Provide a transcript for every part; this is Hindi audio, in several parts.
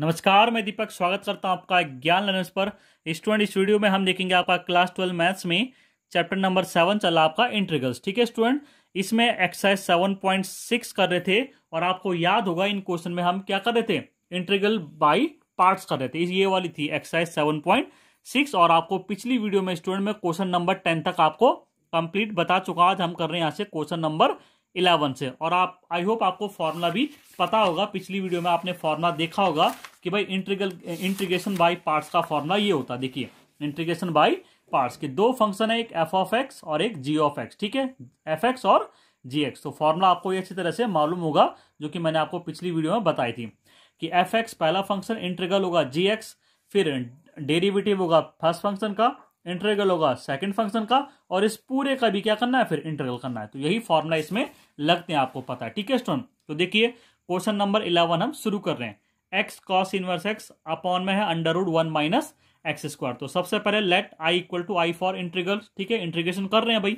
नमस्कार मैं दीपक स्वागत करता हूं आपका ज्ञान लर्नर्स पर स्टूडेंट इस वीडियो में हम देखेंगे आपका क्लास ट्वेल्व मैथ्स में चैप्टर नंबर सेवन चला आपका इंट्रीगल्स ठीक है स्टूडेंट इसमें एक्सरसाइज सेवन पॉइंट सिक्स कर रहे थे और आपको याद होगा इन क्वेश्चन में हम क्या कर रहे थे इंट्रीगल बाई पार्ट्स कर रहे थे ये वाली थी एक्सरसाइज सेवन पॉइंट सिक्स और आपको पिछली वीडियो में स्टूडेंट में क्वेश्चन नंबर टेन तक आपको कंप्लीट बता चुका आज हम कर रहे हैं यहाँ से क्वेश्चन नंबर इलेवन से और आप आई होप आपको फॉर्मूला भी पता होगा पिछली वीडियो में आपने फॉर्मूला देखा होगा कि भाई इंट्रीगल इंट्रीगेशन बाई पार्ट्स का फॉर्मूला ये होता है देखिए इंट्रीगेशन बाई पार्ट्स के दो फंक्शन है एक एफ ऑफ एक्स और एक जी ऑफ एक्स ठीक है एफ एक्स और जी एक्स तो फॉर्मूला आपको ये अच्छी तरह से मालूम होगा जो कि मैंने आपको पिछली वीडियो में बताई थी कि एफ एक्स पहला फंक्शन इंट्रीगल होगा जी एक्स फिर डेरिवेटिव होगा फर्स्ट फंक्शन का इंटरगल होगा सेकंड फंक्शन का और इस पूरे का भी क्या करना है फिर इंटरगल करना है तो यही फॉर्मूला इसमें लगते हैं आपको पता है ठीक है स्टोन तो देखिए क्वेश्चन नंबर इलेवन हम शुरू कर रहे हैं X cos inverse X upon में है under root one minus x square तो सबसे पहले let I equal to I for integral ठीक है इंट्रीगेशन कर रहे हैं भाई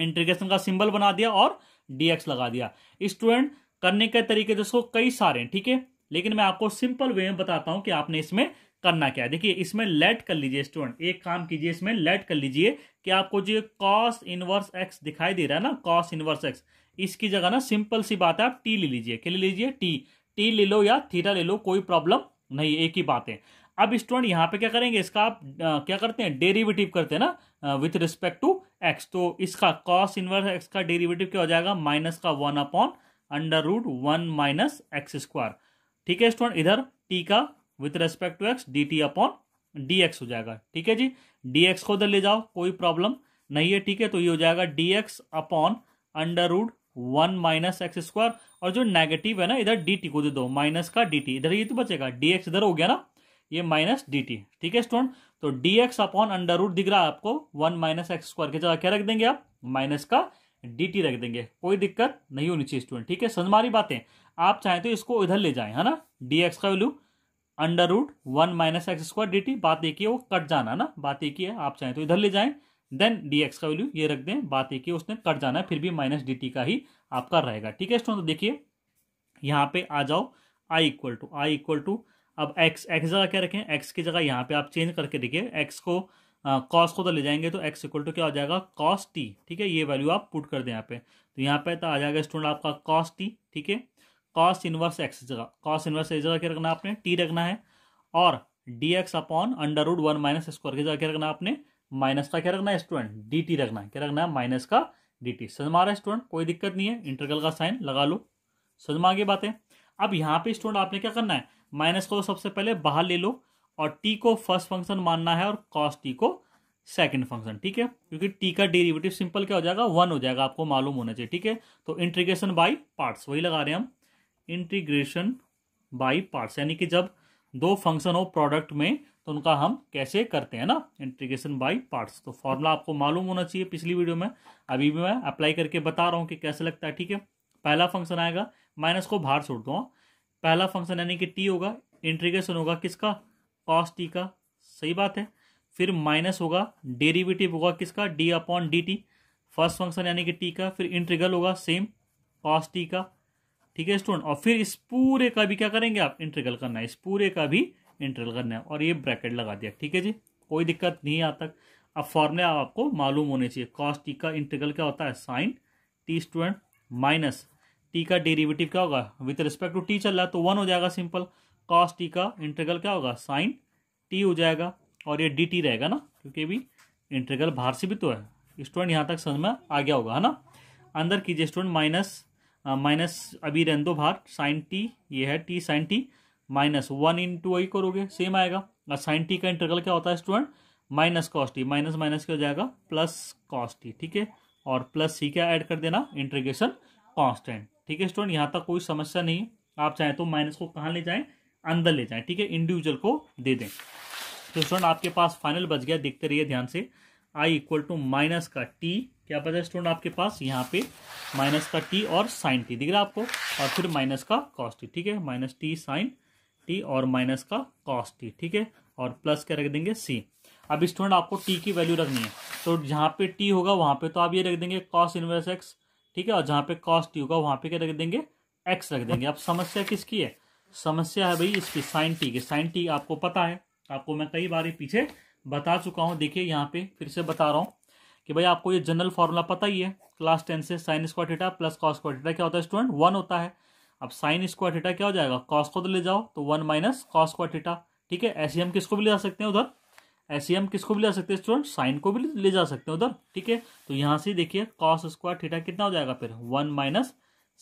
इंट्रीगेशन का सिंबल बना दिया और डीएक्स लगा दिया स्टूडेंट करने के तरीके दोस्तों कई सारे हैं ठीक है लेकिन मैं आपको सिंपल वे में बताता हूं कि आपने इसमें करना क्या है देखिए इसमें लेट कर लीजिए स्टूडेंट एक काम कीजिए इसमें लेट कर लीजिए कि आपको जो कॉस इनवर्स एक्स दिखाई दे रहा है ना कॉस इनवर्स एक्स इसकी जगह ना सिंपल सी बात है आप टी ले लीजिए क्या ले लीजिए टी टी ले लो या थीटा ले लो कोई प्रॉब्लम नहीं एक ही बात है अब स्टूडेंट यहाँ पे क्या करेंगे इसका आप आ, क्या करते हैं डेरिवेटिव करते हैं ना विथ रिस्पेक्ट टू एक्स तो इसका कॉस इनवर्स एक्स का डेरिवेटिव क्या हो जाएगा माइनस का one upon under root one minus x square ठीक है स्टूडेंट इधर टी का with respect to X D T upon D X हो जाएगा ठीक है जी डी एक्स को उधर ले जाओ कोई प्रॉब्लम नहीं है ठीक है तो ये हो जाएगा D X upon under root one minus x square और जो नेगेटिव है ना इधर डी टी को दे दो माइनस का डी टी इधर ये तो बचेगा डी एक्स इधर हो गया ना ये माइनस डी टी ठीक है स्टूडेंट तो D X upon under root दिख रहा है आपको वन माइनस एक्स स्क्वायर की जगह क्या रख देंगे आप माइनस का डी टी रख देंगे कोई दिक्कत नहीं होनी चाहिए स्टूडेंट ठीक है समझ बातें आप चाहें तो इसको इधर ले जाए है ना डी एक्स का value under root one minus x square D T बात एक ही है वो कट जाना ना बात एक ही है आप चाहें तो इधर ले जाएं देन डी एक्स का वैल्यू ये रख दें बात एक ही उसने कट जाना है फिर भी माइनस डी टी का ही आपका रहेगा ठीक है स्टोन तो देखिए यहाँ पे आ जाओ I equal to I equal to अब एक्स एक्स जगह क्या रखें एक्स की जगह यहाँ पे आप चेंज करके देखिए एक्स को कॉस को तो ले जाएंगे तो एक्स इक्वल टू क्या हो जाएगा कॉस टी ठीक है ये वैल्यू आप पुट कर दें यहाँ पे तो यहाँ पे तो आ जाएगा स्टूडेंट आपका कॉस टी ठीक है कॉस इनवर्स एक्स जगह कॉस इनवर्स एक्स जगह क्या रखना आपने टी रखना है और D X upon under root one minus square की जगह क्या रखना आपने माइनस का क्या रखना है स्टूडेंट डी टी रखना है क्या रखना है माइनस का डी टी समझ रहा स्टूडेंट कोई दिक्कत नहीं है इंटरगल का साइन लगा लो समझ में आगे बात है अब यहाँ पे स्टूडेंट आपने क्या करना है माइनस को सबसे पहले बाहर ले लो और टी को फर्स्ट फंक्शन मानना है और कॉस टी को सेकंड फंक्शन ठीक है क्योंकि टी का डेरिवेटिव सिंपल क्या हो जाएगा वन हो जाएगा आपको मालूम होना चाहिए ठीक है तो इंट्रीगेशन बाई पार्ट्स वही लगा रहे हैं हम इंटीग्रेशन बाई पार्ट्स यानी कि जब दो फंक्शन हो प्रोडक्ट में तो उनका हम कैसे करते हैं ना इंटीग्रेशन बाय पार्ट्स तो फॉर्मूला आपको मालूम होना चाहिए पिछली वीडियो में अभी भी मैं अप्लाई करके बता रहा हूँ कि कैसे लगता है ठीक है पहला फंक्शन आएगा माइनस को बाहर छोड़ दो हाँ। पहला फंक्शन यानी कि टी होगा इंट्रीग्रेशन होगा किसका कॉस टी का सही बात है फिर माइनस होगा डेरिवेटिव होगा किसका D upon D T first function यानी कि टी का फिर इंट्रीगल होगा सेम कॉस टी का ठीक है स्टूडेंट और फिर इस पूरे का भी क्या करेंगे आप इंटरगल करना है इस पूरे का भी इंटरगल करना है और ये ब्रैकेट लगा दिया ठीक है जी कोई दिक्कत नहीं है तक अब फॉर्मूला आपको मालूम होने चाहिए कॉस टी का इंटरगल क्या होता है sine T student minus T का डेरिवेटिव क्या होगा विथ रिस्पेक्ट टू टी चल रहा है तो वन हो जाएगा सिंपल कॉस टी का इंटरगल क्या होगा साइन टी हो जाएगा और ये डी टी रहेगा ना क्योंकि भी इंटरगल बाहर से भी तो है स्टूडेंट यहाँ तक समझ में आ गया होगा है ना अंदर कीजिए स्टूडेंट माइनस माइनस अभी रहने दो बाहर साइन टी ये है T sine T minus one into वही करोगे सेम आएगा और साइन टी का इंटरगल क्या होता है student minus cos T T minus minus क्या हो जाएगा प्लस कॉस्टी टी ठीक है और प्लस सी क्या ऐड कर देना इंटरग्रेशन कॉन्स्टेंट ठीक है स्टूडेंट यहाँ तक कोई समस्या नहीं है आप चाहें तो माइनस को कहाँ ले जाएँ अंदर ले जाएँ ठीक है इंडिविजुअल को दे दें तो स्टूडेंट आपके पास फाइनल बच गया देखते रहिए ध्यान से आई इक्वल टू माइनस का टी क्या बचा स्टूडेंट आपके पास यहाँ पे माइनस का टी और साइन टी दिख रहा है आपको और फिर माइनस का कॉस टी ठीक है माइनस टी साइन टी और माइनस का कॉस टी ठीक है और प्लस क्या रख देंगे सी अब स्टूडेंट आपको टी की वैल्यू रखनी है तो जहाँ पे टी होगा वहाँ पे तो आप ये रख देंगे कॉस इनवर्स एक्स ठीक है और जहाँ पे कॉस टी होगा वहाँ पे क्या रख देंगे एक्स रख देंगे अब समस्या किसकी है समस्या है भाई इसकी साइन टी की साइन टी आपको पता है आपको मैं कई बार पीछे बता चुका हूँ देखिए यहाँ पे फिर से बता रहा हूँ कि भाई आपको ये जनरल फॉर्मूला पता ही है क्लास टेन से sine square theta plus cos square theta क्या होता है स्टूडेंट वन होता है अब साइन स्क्वायर थीटा क्या हो जाएगा कॉस को तो ले जाओ तो one minus cos square theta ठीक है ऐसे हम किसको भी ले जा सकते हैं उधर ऐसे हम किसको भी ले जा सकते हैं स्टूडेंट साइन को भी ले जा सकते हैं उधर ठीक है तो यहाँ से देखिए कॉस स्क्वायर थीटा कितना हो जाएगा फिर one minus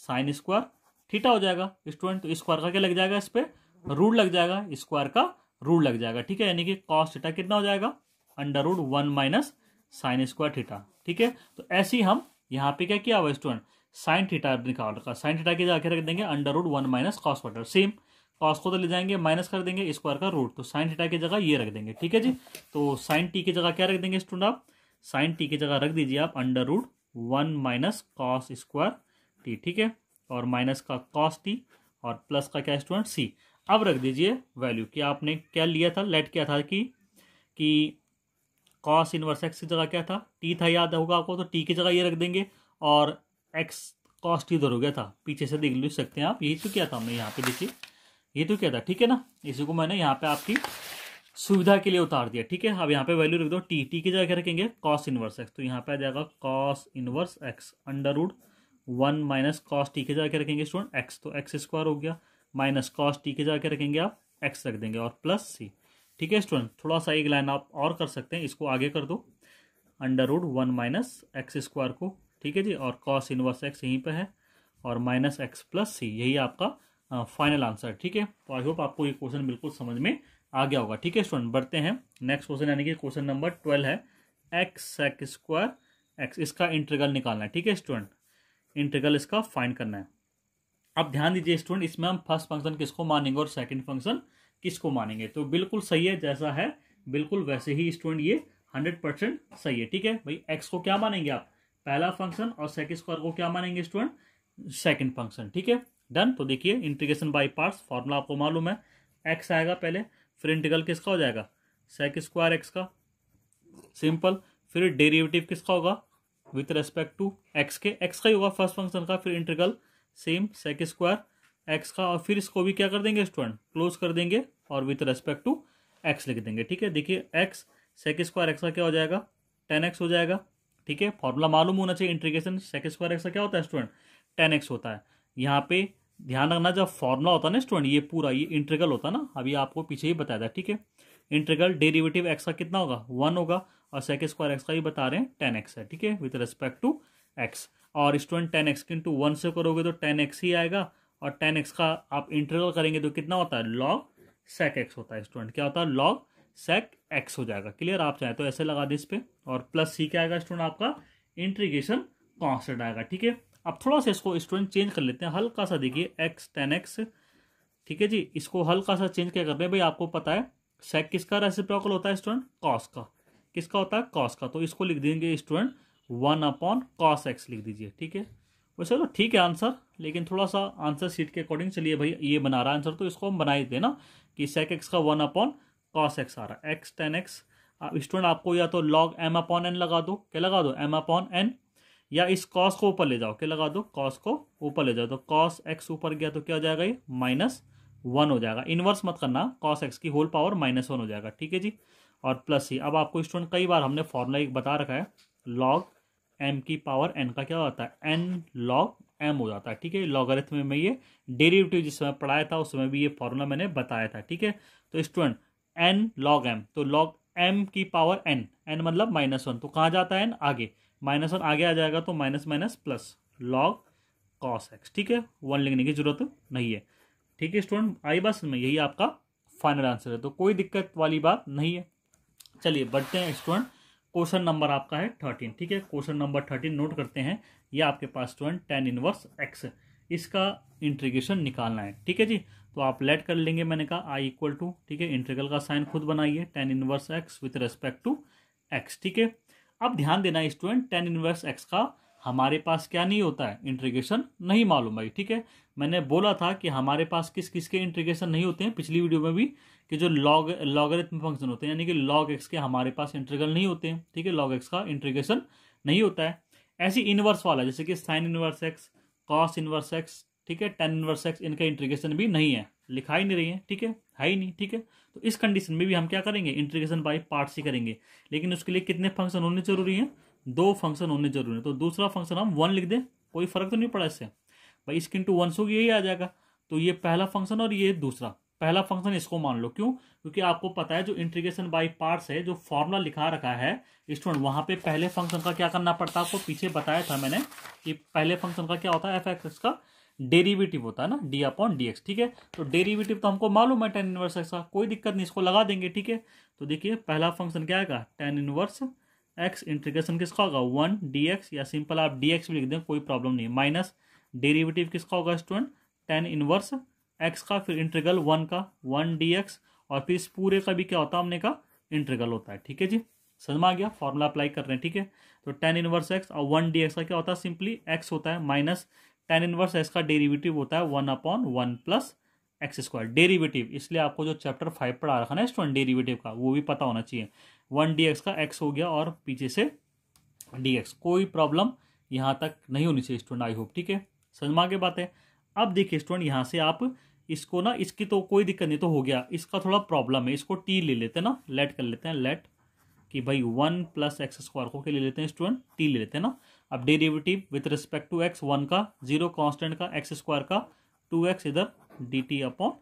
sine square theta हो जाएगा स्टूडेंट तो स्क्वायर का क्या लग जाएगा इस पर रूट लग जाएगा स्क्वायर का रूट लग जाएगा ठीक है यानी कि कॉस थीटा कितना हो जाएगा under root one minus sine square theta ठीक है तो ऐसे ही हम यहाँ पे क्या किया हुआ स्टूडेंट साइन थीटा निकाल रखा साइन थीटा की जाके रख देंगे under root one minus cos water same cos को तो ले जाएंगे माइनस कर देंगे स्क्वायर का रूट तो साइन थीटा की जगह ये रख देंगे ठीक है जी तो साइन टी की जगह क्या रख देंगे स्टूडेंट आप साइन टी की जगह रख दीजिए आप under root one minus cos square T ठीक है और माइनस का कॉस टी और प्लस का क्या स्टूडेंट सी अब रख दीजिए वैल्यू कि आपने क्या लिया था लेट किया था कि कि कॉस इनवर्स एक्स की जगह क्या था टी था याद होगा आपको तो टी की जगह ये रख देंगे और एक्स कॉस टी इधर हो गया था पीछे से देख लिख सकते हैं आप यही तो क्या था मैं यहाँ पे देखिए ये तो क्या था ठीक है ना इसी को मैंने यहाँ पे आपकी सुविधा के लिए उतार दिया ठीक है अब यहाँ पे वैल्यू रख दो टी टी की जगह क्या रखेंगे कॉस इनवर्स एक्स तो यहाँ पे आ जाएगा cos inverse X under root one minus cos T की जगह क्या रखेंगे स्टूडेंट एक्स तो एक्स स्क्वायर हो गया माइनस कॉस टी की जगह क्या रखेंगे आप एक्स रख देंगे और प्लस सी ठीक है स्टूडेंट थोड़ा सा एक लाइन आप और कर सकते हैं इसको आगे कर दो under root one minus x square को ठीक है जी और कॉस इनवर्स एक्स यहीं पे है और माइनस एक्स प्लस सी यही आपका फाइनल आंसर ठीक है तो आई होप आपको ये क्वेश्चन बिल्कुल समझ में आ गया होगा ठीक है स्टूडेंट बढ़ते हैं नेक्स्ट क्वेश्चन यानी कि क्वेश्चन नंबर ट्वेल्व है एक्स एक्स स्क्वायर एक्स इसका इंटरगल निकालना है ठीक है स्टूडेंट इंटरगल इसका फाइन करना है अब ध्यान दीजिए स्टूडेंट इसमें हम फर्स्ट फंक्शन किसको मानेंगे और सेकेंड फंक्शन किसको मानेंगे तो बिल्कुल सही है जैसा है बिल्कुल वैसे ही स्टूडेंट ये हंड्रेड परसेंट सही है ठीक है भाई एक्स को क्या मानेंगे आप पहला फंक्शन और सेक स्क्वायर को क्या मानेंगे स्टूडेंट सेकंड फंक्शन ठीक है डन तो देखिए इंटीग्रेशन बाय पार्ट्स फॉर्मूला आपको मालूम है एक्स आएगा पहले फिर इंटीग्रल किसका हो जाएगा सेक स्क्वायर एक्स का सिंपल फिर डेरिवेटिव किसका होगा विथ रेस्पेक्ट टू एक्स के एक्स का ही होगा फर्स्ट फंक्शन का फिर integral same sec square X का और फिर इसको भी क्या कर देंगे स्टूडेंट क्लोज कर देंगे और विथ रेस्पेक्ट टू एक्स लिख देंगे ठीक है देखिए एक्स सेक स्क्वायर एक्स का क्या हो जाएगा टेन एक्स हो जाएगा ठीक है फॉर्मूला मालूम होना चाहिए इंट्रीगेशन सेक स्क्वायर एक्स का क्या होता है स्टूडेंट टेन एक्स होता है यहाँ पे ध्यान रखना जब फॉर्मूला होता है ना स्टूडेंट ये पूरा ये इंट्रीगल होता है ना अभी आपको पीछे ही बताया था ठीक है इंट्रीगल डेरिवेटिव एक्स का कितना होगा वन होगा और सेक स्क्वायर एक्स का ही बता रहे हैं टेन एक्स है ठीक है विथ रेस्पेक्ट टू एक्स और student tan X into one से करोगे तो टेन एक्स ही आएगा और टेन एक्स का आप इंटरवल करेंगे तो कितना होता है लॉग सेक एक्स होता है स्टूडेंट क्या होता है लॉग सेक एक्स हो जाएगा क्लियर आप चाहे तो ऐसे लगा दें इस पर और प्लस सी क्या आएगा स्टूडेंट आपका इंट्रीगेशन कॉन्स्टेंट आएगा ठीक है अब थोड़ा सा इसको स्टूडेंट चेंज कर लेते हैं हल्का सा देखिए एक्स टेन एक्स ठीक है जी इसको हल्का सा चेंज क्या करते हैं भाई आपको पता है सेक किसका रेसिप्रोकल होता है स्टूडेंट कॉस का किसका होता है कॉस का तो इसको लिख देंगे student one upon cos X लिख दीजिए ठीक है वैसे तो ठीक है आंसर लेकिन थोड़ा सा आंसर सीट के अकॉर्डिंग चलिए भाई ये बना रहा है आंसर तो इसको हम बना ही देना कि सेक एक्स का वन अपॉन कॉस एक्स आ रहा है एक्स टेन एक्स स्टूडेंट आपको या तो लॉग एम अपॉन एन लगा दो क्या लगा दो एम अपॉन एन या इस कॉस को ऊपर ले जाओ क्या लगा दो कॉस को ऊपर ले जाओ तो कॉस एक्स ऊपर गया तो क्या हो जाएगा ये माइनस वन हो जाएगा इनवर्स मत करना कॉस एक्स की होल पावर माइनस वन हो जाएगा ठीक है जी और प्लस ही अब आपको स्टूडेंट कई बार हमने फॉर्मूला एक बता रखा है लॉग एम की पावर एन का क्या होता है एन लॉग एम हो जाता है ठीक है लॉगरिथम में ये डेरिवेटिव जिस समय पढ़ाया था उस समय भी ये फॉर्मूला मैंने बताया था ठीक है तो स्टूडेंट एन लॉग एम तो लॉग एम की पावर एन एन मतलब माइनस वन तो कहाँ जाता है एन आगे माइनस वन आगे आ जाएगा तो minus minus plus log cos X ठीक है वन लिखने की जरूरत नहीं है ठीक है स्टूडेंट आई बस में यही आपका फाइनल आंसर है तो कोई दिक्कत वाली बात नहीं है चलिए बढ़ते हैं स्टूडेंट क्वेश्चन नंबर आपका है थर्टीन ठीक है क्वेश्चन नंबर थर्टीन नोट करते हैं ये आपके पास स्टूडेंट टेन इनवर्स एक्स इसका इंट्रीगेशन निकालना है ठीक है जी तो आप लेट कर लेंगे मैंने कहा आई इक्वल टू ठीक है इंट्रीगल का साइन खुद बनाइए tan inverse X with respect to X ठीक है अब ध्यान देना स्टूडेंट टेन इनवर्स एक्स का हमारे पास क्या नहीं होता है इंट्रीगेशन नहीं मालूम भाई ठीक है मैंने बोला था कि हमारे पास किस किस के इंट्रीगेशन नहीं होते हैं पिछली वीडियो में भी कि जो लॉग लॉगरिथम फंक्शन होते हैं यानी कि लॉग एक्स के हमारे पास इंट्रीगल नहीं होते हैं ठीक है लॉग एक्स का इंट्रीगेशन नहीं होता है ऐसी इनवर्स वाला जैसे कि sine inverse X cos inverse X ठीक है टेन इनवर्स एक्स इनका इंट्रीगेशन भी नहीं है लिखा ही नहीं रही है ठीक है है ही नहीं ठीक है तो इस कंडीशन में भी हम क्या करेंगे इंट्रीगेशन बाई पार्ट्स ही करेंगे लेकिन उसके लिए कितने फंक्शन होने जरूरी हैं दो फंक्शन होने जरूरी हैं तो दूसरा फंक्शन हम वन लिख दें कोई फर्क तो नहीं पड़ा इससे भाई इसकिन टू वन सो यही आ जाएगा तो ये पहला फंक्शन और ये दूसरा पहला फंक्शन इसको मान लो क्यों क्योंकि आपको पता है जो इंट्रीगेशन बाई पार्ट्स है जो फॉर्मूला लिखा रखा है स्टूडेंट वहां पे पहले फंक्शन का क्या करना पड़ता है आपको पीछे बताया था मैंने कि पहले फंक्शन का क्या होता है एफ एक्स का डेरिवेटिव होता है ना डी अपॉन डी एक्स ठीक है तो डेरिवेटिव तो हमको मालूम है टेन इनवर्स एक्स का कोई दिक्कत नहीं इसको लगा देंगे ठीक है तो देखिए पहला फंक्शन क्या आएगा टेन इनवर्स एक्स इंट्रीगेशन किसका होगा वन डी एक्स या सिंपल आप डी एक्स भी लिख दें कोई प्रॉब्लम नहीं माइनस डेरीवेटिव किसका होगा स्टूडेंट टेन इनवर्स एक्स का फिर इंटरगल वन का वन डी एक्स और फिर इस पूरे का भी क्या होता है हमने का इंटरगल होता है ठीक है जी समझ में आ गया फॉर्मूला अप्लाई कर रहे हैं ठीक है तो टेन इनवर्स एक्स और वन डी एक्स का क्या होता है सिंपली एक्स होता है माइनस टेन इनवर्स एक्स का डेरिवेटिव होता है one upon one plus X square derivative इसलिए आपको जो चैप्टर फाइव पढ़ा रखा ना स्टूडेंट डेरिवेटिव का वो भी पता होना चाहिए वन डी एक्स का एक्स हो गया और पीछे से डी एक्स कोई प्रॉब्लम यहाँ तक नहीं होनी चाहिए स्टूडेंट आई होप ठीक है समझ में आगे बात है अब देखिए स्टूडेंट यहाँ से आप इसको ना इसकी तो कोई दिक्कत नहीं तो हो गया इसका थोड़ा प्रॉब्लम है इसको टी ले लेते हैं ना लेट कर लेते हैं लेट कि भाई वन प्लस एक्स स्क्वायर को के ले लेते हैं स्टूडेंट टी ले लेते हैं ना अब derivative with respect to X one का जीरो कांस्टेंट का एक्स स्क्वायर का टू एक्स इधर D T upon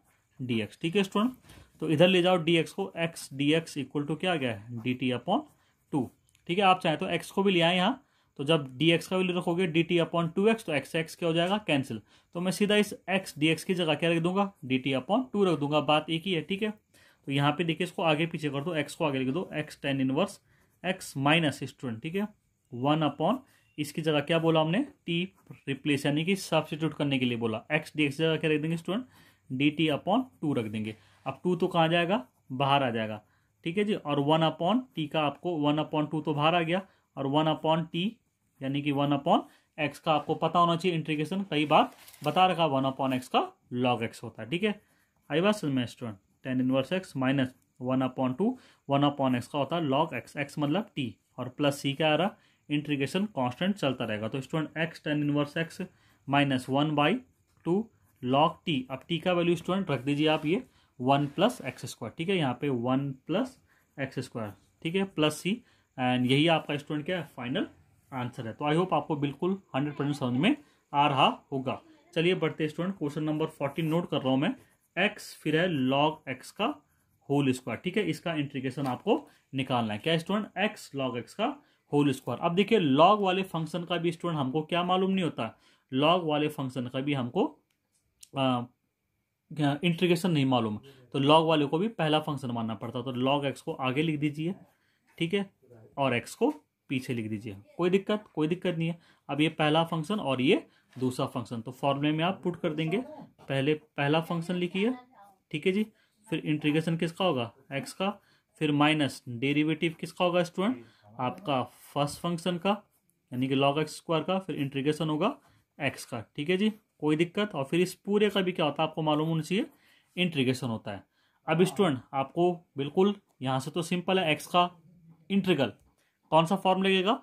D X ठीक है स्टूडेंट तो इधर ले जाओ डी एक्स को X D X equal to क्या गया है डी टी अपॉन टू ठीक है आप चाहें तो एक्स को भी ले आए यहाँ तो जब डी एक्स का वैल्यू रखोगे D T upon two X तो एक्स एक्स क्या हो जाएगा कैंसिल तो मैं सीधा इस एक्स डी एक्स की जगह क्या रख दूंगा डी टी अपॉन टू रख दूंगा बात एक ही है ठीक है तो यहाँ पे देखिए इसको आगे पीछे कर दो एक्स को आगे लिख दो X tan inverse X minus student ठीक है वन अपॉन इसकी जगह क्या बोला हमने टी रिप्लेस यानी कि सब्सिट्यूट करने के लिए बोला एक्स डी एक्स जगह क्या रख देंगे student D T upon two रख देंगे अब टू तो कहाँ जाएगा बाहर आ जाएगा ठीक है जी और वन अपॉन टी का आपको वन अपॉन टू तो बाहर आ गया और वन अपॉन टी यानी कि वन अपॉन एक्स का आपको पता होना चाहिए इंट्रीगेशन कई बार बता रखा वन अपॉन एक्स का लॉग एक्स होता है ठीक है आई बात समझ में student tan inverse X minus one upon two one upon X का होता है लॉग एक्स एक्स मतलब टी और प्लस सी क्या आ रहा इंट्रीगेशन कॉन्स्टेंट चलता रहेगा तो student X tan inverse X minus one by two log T अब टी का वैल्यू स्टूडेंट रख दीजिए आप ये वन प्लस एक्स स्क्वायर ठीक है यहाँ पे वन प्लस एक्स स्क्वायर ठीक है प्लस सी एंड यही आपका स्टूडेंट क्या है फाइनल आंसर है तो आई होप आपको बिल्कुल हंड्रेड परसेंट समझ में आ रहा होगा चलिए बढ़ते student question number fourteen note कर रहा हूँ मैं एक्स फिर है लॉग एक्स का होल स्क्वायर ठीक है इसका इंट्रीगेशन आपको निकालना है क्या स्टूडेंट एक्स लॉग एक्स का होल स्क्वायर अब देखिए लॉग वाले फंक्शन का भी स्टूडेंट हमको क्या मालूम नहीं होता लॉग वाले फंक्शन का भी हमको इंट्रीगेशन नहीं मालूम तो लॉग वाले को भी पहला फंक्शन मानना पड़ता तो लॉग एक्स को आगे लिख दीजिए ठीक है और एक्स को पीछे लिख दीजिए कोई दिक्कत कोई दिक्कत नहीं है अब ये पहला फंक्शन और ये दूसरा फंक्शन तो फॉर्मूले में आप पुट कर देंगे पहले पहला फंक्शन लिखिए ठीक है जी फिर इंटीग्रेशन किसका होगा एक्स का फिर माइनस डेरिवेटिव किसका होगा स्टूडेंट आपका फर्स्ट फंक्शन का यानी कि लॉग एक्स स्क्वायर का फिर इंटीग्रेशन होगा एक्स का ठीक है जी कोई दिक्कत और फिर इस पूरे का भी क्या होता है आपको मालूम होना चाहिए इंट्रीग्रेशन होता है अब स्टूडेंट आपको बिल्कुल यहाँ से तो सिंपल है एक्स का इंट्रीगल कौन सा फॉर्म लगेगा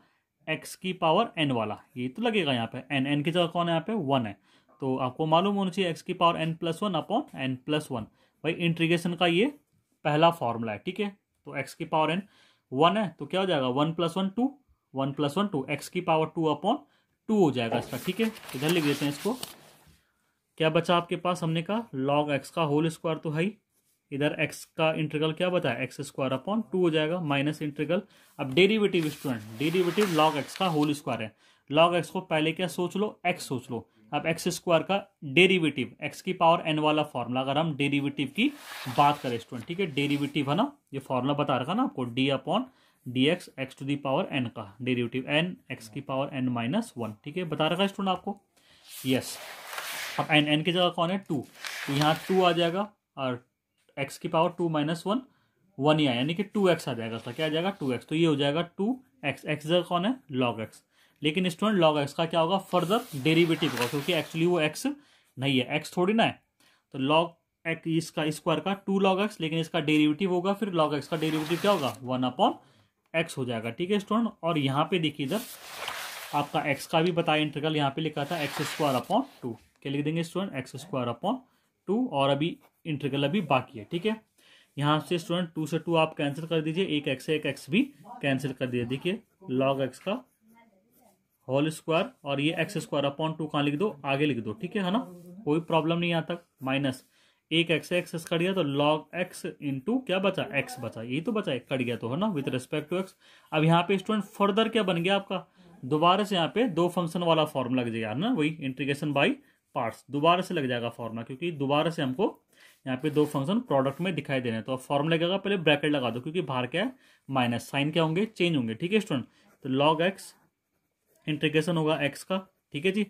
एक्स की पावर एन वाला ये तो लगेगा यहाँ पे एन एन की जगह कौन है यहाँ पे वन है तो आपको मालूम होना चाहिए एक्स की power n plus one upon n plus one भाई इंट्रीगेशन का ये पहला फॉर्मूला है ठीक है तो एक्स की पावर एन वन है तो क्या हो जाएगा one plus one two one plus one two x की पावर टू अपॉन टू हो जाएगा इसका ठीक है इधर लिख देते हैं इसको क्या बचा आपके पास हमने कहा लॉग एक्स का होल स्क्वायर तो है ही इधर x का इंटीग्रल क्या बताया एक्स स्क्वायर अपॉन टू हो जाएगा माइनस इंटीग्रल अब derivative student derivative log x का होल स्क्वायर है लॉग x को पहले क्या सोच लो x सोच लो अब एक्स स्क्वायर का डेरिवेटिव x की पावर n वाला फॉर्मूला अगर हम डेरिवेटिव की बात करें स्टूडेंट ठीक है डेरिवेटिव है ना ये फॉर्मूला बता रखा ना आपको d upon D x x to the power N का डेरिवेटिव एन एक्स की पावर एन माइनस वन ठीक है बता रखा स्टूडेंट आपको यस अब एन एन की जगह कौन है टू तो यहाँ टू आ जाएगा और एक्स की power two minus one one ही आया यानी कि टू एक्स आ जाएगा उसका क्या आ जाएगा टू एक्स तो ये हो जाएगा टू एक्स एक्स जगह कौन है लॉग एक्स लेकिन स्टूडेंट लॉग एक्स का क्या होगा फर्दर डेरीवेटिव होगा क्योंकि एक्चुअली वो एक्स नहीं है एक्स थोड़ी ना है तो लॉग एक्स इसका स्क्वायर का टू लॉग एक्स लेकिन इसका डेरीवेटिव होगा फिर लॉग एक्स का डेरीवेटिव क्या होगा वन अपॉन एक्स हो जाएगा ठीक है स्टूडेंट और यहाँ पे देखिए इधर आपका एक्स का भी बताया इंटरकल यहाँ पे लिखा था एक्स स्क्वायर अपॉन टू क्या लिख देंगे student x square upon two और अभी इंटरगल अभी बाकी है ठीक है यहाँ से स्टूडेंट टू से टू आप कैंसिल कर दीजिए एक एक्स एक एक्स भी कैंसिल कर दीजिए देखिए लॉग एक्स का होल स्क्वायर और ये एक्स स्क्वायर अपॉन टू कहाँ लिख दो आगे लिख दो ठीक है ना कोई प्रॉब्लम नहीं यहाँ तक माइनस एक एक्स एक्स कट गया तो लॉग एक्स इंटू क्या बचा एक्स बचा यही तो बचा कट गया तो है ना विथ रिस्पेक्ट टू एक्स अब यहाँ पे स्टूडेंट फर्दर क्या बन गया आपका दोबारा से यहाँ पे दो फंक्शन वाला फॉर्म लग जाएगा ना वही इंटीग्रेशन बाई पार्ट्स दोबारा से लग जाएगा फॉर्मूला क्योंकि दोबारा से हमको यहाँ पे दो फंक्शन प्रोडक्ट में दिखाई दे रहे हैं तो फॉर्मूला क्या पहले ब्रैकेट लगा दो क्योंकि बाहर क्या है माइनस साइन क्या होंगे चेंज होंगे ठीक है स्टूडेंट तो लॉग एक्स इंटीग्रेशन होगा एक्स का ठीक है जी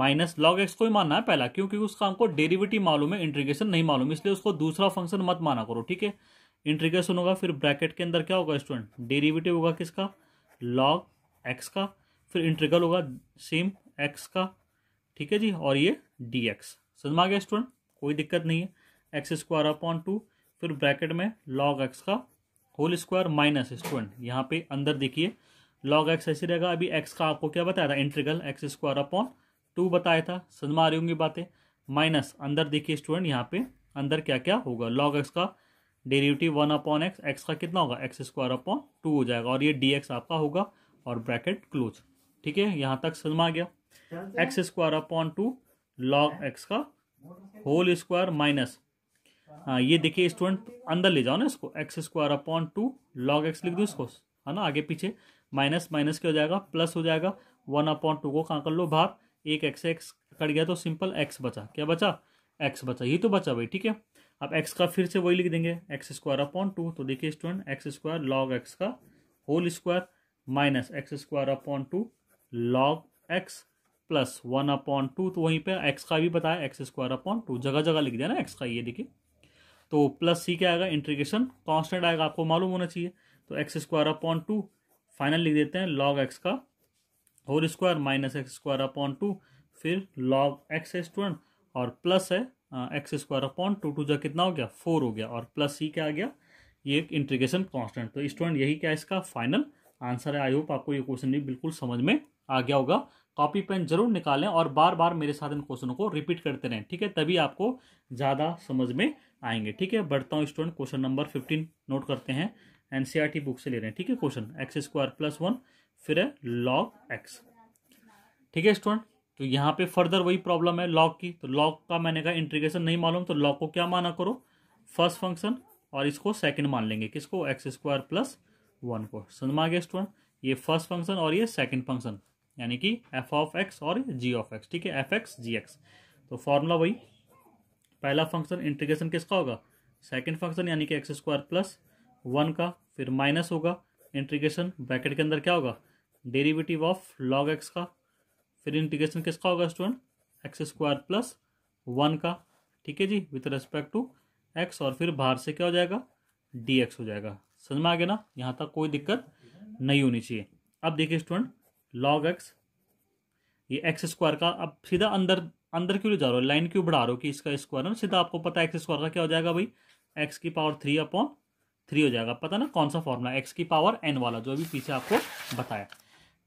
माइनस लॉग एक्स को ही मानना है पहला क्योंकि उसका हमको डेरिवेटिव मालूम है इंटीग्रेशन नहीं मालूम इसलिए उसको दूसरा फंक्शन मत माना करो ठीक है इंटीग्रेशन होगा फिर ब्रैकेट के अंदर क्या होगा स्टूडेंट डेरिवेटिव होगा किसका लॉग एक्स का फिर इंट्रीगल होगा सेम एक्स का ठीक है जी और ये डी एक्स समझ आ गया स्टूडेंट कोई दिक्कत नहीं है एक्स स्क्वायर अपॉन टू फिर ब्रैकेट में लॉग एक्स का होल स्क्वायर माइनस स्टूडेंट यहाँ पे अंदर देखिए लॉग एक्स ऐसे रहेगा अभी एक्स का आपको क्या बताया था integral x square upon two बताया था समझ में आ रही होंगी बातें माइनस अंदर देखिए स्टूडेंट यहाँ पे अंदर क्या क्या होगा लॉग एक्स का derivative one upon x x का कितना होगा एक्स स्क्वायर अपॉन टू हो जाएगा और ये डी एक्स आपका होगा और ब्रैकेट क्लोज ठीक है यहाँ तक समझ आ गया x square upon two log x का होल स्क्वायर माइनस हाँ ये देखिए स्टूडेंट अंदर ले जाओ ना इसको x square upon two log x लिख दो इसको है ना आगे पीछे माइनस माइनस क्या हो जाएगा प्लस हो जाएगा वन अपॉन टू को कहाँ कर लो भाग एक एक्स एक्स कट गया तो सिंपल एक्स बचा क्या बचा एक्स बचा ये तो बचा भाई ठीक है अब एक्स का फिर से वही लिख देंगे एक्स स्क्वायर अपॉन टू तो देखिए student x square log x का whole square minus x square upon two log x plus one upon two तो वहीं पे एक्स का भी बताया एक्स स्क्वायर अपॉन टू जगह जगह लिख दिया ना एक्स का ये देखिए तो प्लस सी क्या आएगा इंट्रीग्रेशन कांस्टेंट आएगा आपको मालूम होना चाहिए तो x square upon two final लिख देते हैं लॉग एक्स का whole square minus x square upon two फिर लॉग एक्स है स्टूडेंट और प्लस है x square upon two two जगह कितना हो गया फोर हो गया और प्लस सी क्या आ गया ये एक इंट्रीगेशन कॉन्स्टेंट तो स्टूडेंट यही क्या इसका फाइनल आंसर है आई होप आपको ये क्वेश्चन भी बिल्कुल समझ में आ गया होगा कॉपी पेन जरूर निकालें और बार बार मेरे साथ इन क्वेश्चनों को रिपीट करते रहें ठीक है तभी आपको ज़्यादा समझ में आएंगे ठीक है बढ़ता हूँ student question number fifteen note करते हैं एन बुक e से ले रहे हैं ठीक है question x square plus one फिर है लॉग एक्स ठीक है स्टूडेंट तो यहाँ पे फर्दर वही प्रॉब्लम है लॉग की तो लॉग का मैंने कहा इंट्रीग्रेशन नहीं मालूम तो लॉग को क्या माना करो फर्स्ट फंक्शन और इसको सेकंड मान लेंगे किसको एक्स स्क्वायर प्लस वन को समझ में आ गया स्टूडेंट ये फर्स्ट फंक्शन और ये सेकंड फंक्शन यानी कि एफ ऑफ एक्स और जी ऑफ एक्स ठीक है एफ एक्स जी एक्स तो फॉर्मूला वही पहला फंक्शन इंटीग्रेशन किसका होगा सेकेंड फंक्शन यानी कि एक्स स्क्वायर प्लस वन का फिर माइनस होगा इंटीग्रेशन ब्रैकेट के अंदर क्या होगा डेरिवेटिव ऑफ लॉग एक्स का फिर इंटीग्रेशन किसका होगा student x square plus one का ठीक है g with respect to x और फिर बाहर से क्या हो जाएगा डी एक्स हो जाएगा समझ में आ गया ना यहाँ तक कोई दिक्कत नहीं होनी चाहिए अब देखिए स्टूडेंट लॉग एक्स ये एक्स स्क्वायर का अब सीधा अंदर अंदर क्यों ले जा रहा हो लाइन क्यों बढ़ा रहे हो कि इसका स्क्वायर है सीधा आपको पता है एक्स स्क्वायर का क्या हो जाएगा भाई एक्स की पावर थ्री अपॉन थ्री हो जाएगा पता ना कौन सा फॉर्मूला एक्स की पावर एन वाला जो अभी पीछे आपको बताया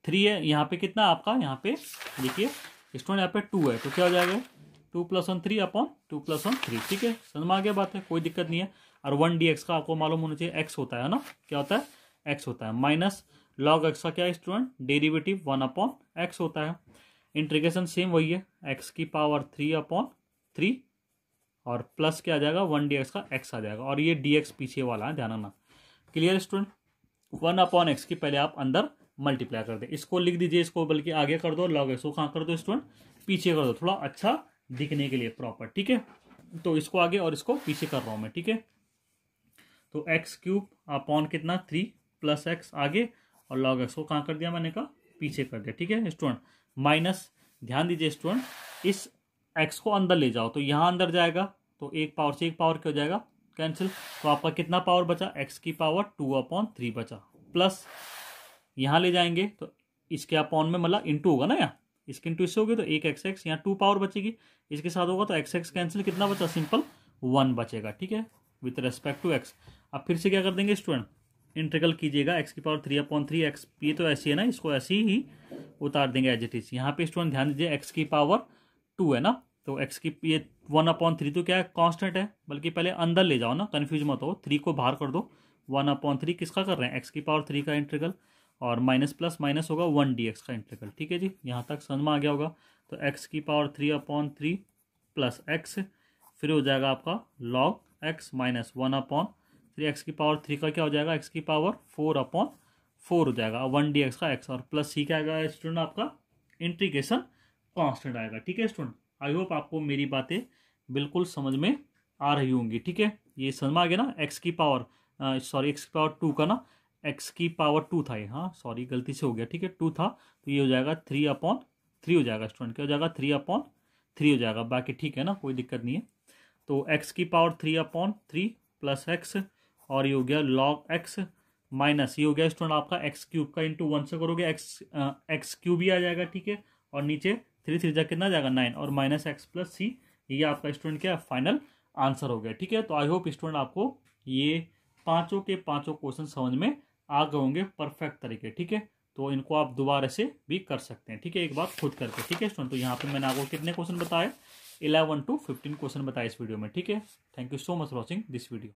थ्री है यहाँ पे कितना आपका यहाँ पे देखिए स्टूडेंट यहाँ पे टू है तो क्या हो जाएगा two plus one three upon two plus one three ठीक है समझ में आ गया बात है कोई दिक्कत नहीं है और वन डी एक्स का आपको मालूम होना चाहिए एक्स होता है ना क्या होता है एक्स होता है माइनस लॉग एक्स का क्या है student derivative one upon x होता है इंट्रीग्रेशन सेम वही है एक्स की पावर थ्री अपॉन थ्री और प्लस क्या आ जाएगा वन डी का एक्स आ जाएगा और ये डी एक्स पीछे वाला है ध्यान रखना clear student one upon x की पहले आप अंदर मल्टीप्लाई कर दे इसको लिख दीजिए इसको बल्कि आगे कर दो लॉग एक्स को कहाँ कर दो स्टूडेंट पीछे कर दो थोड़ा अच्छा दिखने के लिए प्रॉपर ठीक है तो इसको आगे और इसको पीछे कर रहा हूँ मैं ठीक है तो एक्स क्यूब अपॉन कितना थ्री प्लस एक्स आगे और लॉग एक्स को कहाँ कर दिया मैंने कहा पीछे कर दिया ठीक है स्टूडेंट माइनस ध्यान दीजिए स्टूडेंट इस एक्स को अंदर ले जाओ तो यहाँ अंदर जाएगा तो एक पावर से एक पावर क्या हो जाएगा कैंसिल तो आपका कितना पावर बचा एक्स की पावर टू अपॉन थ्री बचा प्लस यहाँ ले जाएंगे तो इसके अपॉन में मतलब इंटू होगा ना यहाँ इसके इंटू इससे होगी तो एक एक्स एक्स यहाँ टू पावर बचेगी इसके साथ होगा तो एक्स एक्स कैंसिल कितना बचा सिंपल वन बचेगा ठीक है विथ रेस्पेक्ट टू एक्स अब फिर से क्या कर देंगे स्टूडेंट इंटरगल कीजिएगा एक्स की power three upon three x ये तो ऐसी है ना इसको ऐसे ही उतार देंगे एज इट इज यहाँ पे स्टूडेंट ध्यान दीजिए एक्स की पावर टू है ना तो एक्स की ये वन अपॉन थ्री तो क्या है कॉन्स्टेंट है बल्कि पहले अंदर ले जाओ ना कन्फ्यूज मत हो थ्री को बाहर कर दो वन अपॉन थ्री किसका कर रहे हैं एक्स की पावर थ्री का इंटरगल और माइनस प्लस माइनस होगा वन डी एक्स का इंटरगल ठीक है जी यहाँ तक समझ में आ गया होगा तो एक्स की power three upon three plus x फिर हो जाएगा आपका log x minus one upon फिर एक्स की पावर थ्री का क्या हो जाएगा एक्स की पावर फोर अपॉन फोर हो जाएगा वन डी एक्स का एक्स और प्लस सी क्या आएगा स्टूडेंट आपका इंट्रीगेशन कॉन्स्टेंट आएगा ठीक है स्टूडेंट आई होप आपको मेरी बातें बिल्कुल समझ में आ रही होंगी ठीक है ये समझ में आ गया ना एक्स की पावर सॉरी एक्स की पावर टू का ना एक्स की पावर टू था ये हाँ सॉरी गलती से हो गया ठीक है टू था तो ये हो जाएगा थ्री अपॉन थ्री हो जाएगा स्टूडेंट क्या हो जाएगा थ्री अपॉन थ्री हो जाएगा बाकी ठीक है ना कोई दिक्कत नहीं है तो एक्स की power three upon three plus x और ये हो गया लॉग एक्स माइनस ये हो गया स्टूडेंट आपका एक्स क्यूब का इंटू वन से करोगे एक्स एक्स क्यूब ही आ जाएगा ठीक है और नीचे थ्री थ्री जा कितना जाएगा नाइन और माइनस एक्स प्लस सी ये आपका स्टूडेंट क्या फाइनल आंसर हो गया ठीक है तो आई होप स्टूडेंट आपको ये पाँचों के पाँचों क्वेश्चन समझ में आ गए होंगे परफेक्ट तरीके ठीक है तो इनको आप दोबारा से भी कर सकते हैं ठीक है एक बार खुद करके ठीक है स्टूडेंट तो यहाँ पे मैंने आपको कितने क्वेश्चन बताए इलेवन टू फिफ्टीन क्वेश्चन बताए इस वीडियो में ठीक है thank you so much watching this video